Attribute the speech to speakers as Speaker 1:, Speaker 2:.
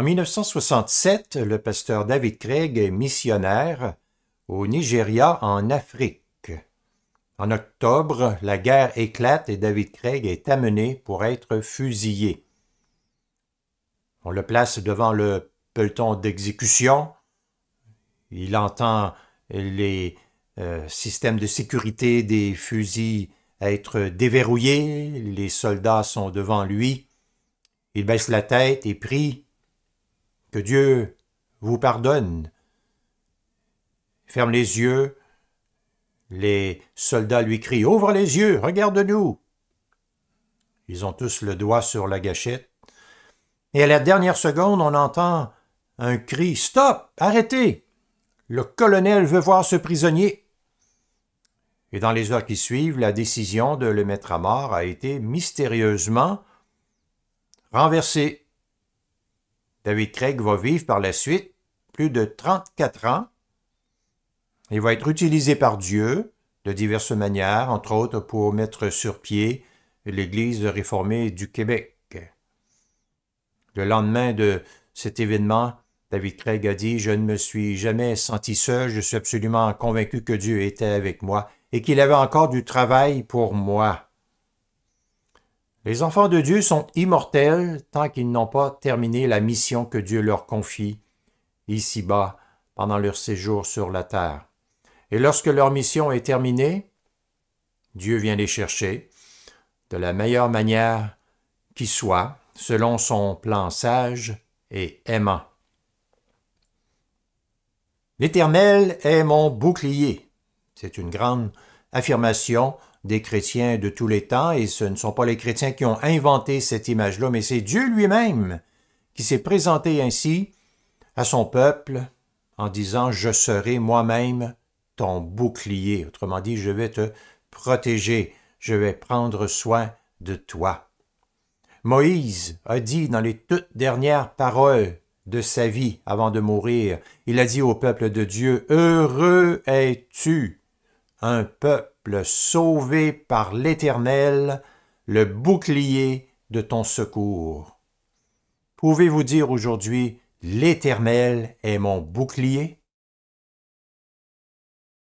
Speaker 1: En 1967, le pasteur David Craig est missionnaire au Nigeria en Afrique. En octobre, la guerre éclate et David Craig est amené pour être fusillé. On le place devant le peloton d'exécution. Il entend les euh, systèmes de sécurité des fusils être déverrouillés. Les soldats sont devant lui. Il baisse la tête et prie que Dieu vous pardonne. Ferme les yeux. Les soldats lui crient Ouvre les yeux, regarde-nous. Ils ont tous le doigt sur la gâchette. Et à la dernière seconde, on entend un cri Stop Arrêtez Le colonel veut voir ce prisonnier. Et dans les heures qui suivent, la décision de le mettre à mort a été mystérieusement renversée. David Craig va vivre par la suite plus de 34 ans. Il va être utilisé par Dieu de diverses manières, entre autres pour mettre sur pied l'Église réformée du Québec. Le lendemain de cet événement, David Craig a dit Je ne me suis jamais senti seul, je suis absolument convaincu que Dieu était avec moi et qu'il avait encore du travail pour moi. Les enfants de Dieu sont immortels tant qu'ils n'ont pas terminé la mission que Dieu leur confie ici-bas pendant leur séjour sur la terre. Et lorsque leur mission est terminée, Dieu vient les chercher de la meilleure manière qui soit, selon son plan sage et aimant. L'Éternel est mon bouclier. C'est une grande affirmation des chrétiens de tous les temps, et ce ne sont pas les chrétiens qui ont inventé cette image-là, mais c'est Dieu lui-même qui s'est présenté ainsi à son peuple en disant Je serai moi-même ton bouclier. Autrement dit, je vais te protéger, je vais prendre soin de toi. Moïse a dit dans les toutes dernières paroles de sa vie avant de mourir, il a dit au peuple de Dieu, Heureux es-tu un peuple sauvé par l'Éternel, le bouclier de ton secours. Pouvez-vous dire aujourd'hui, L'Éternel est mon bouclier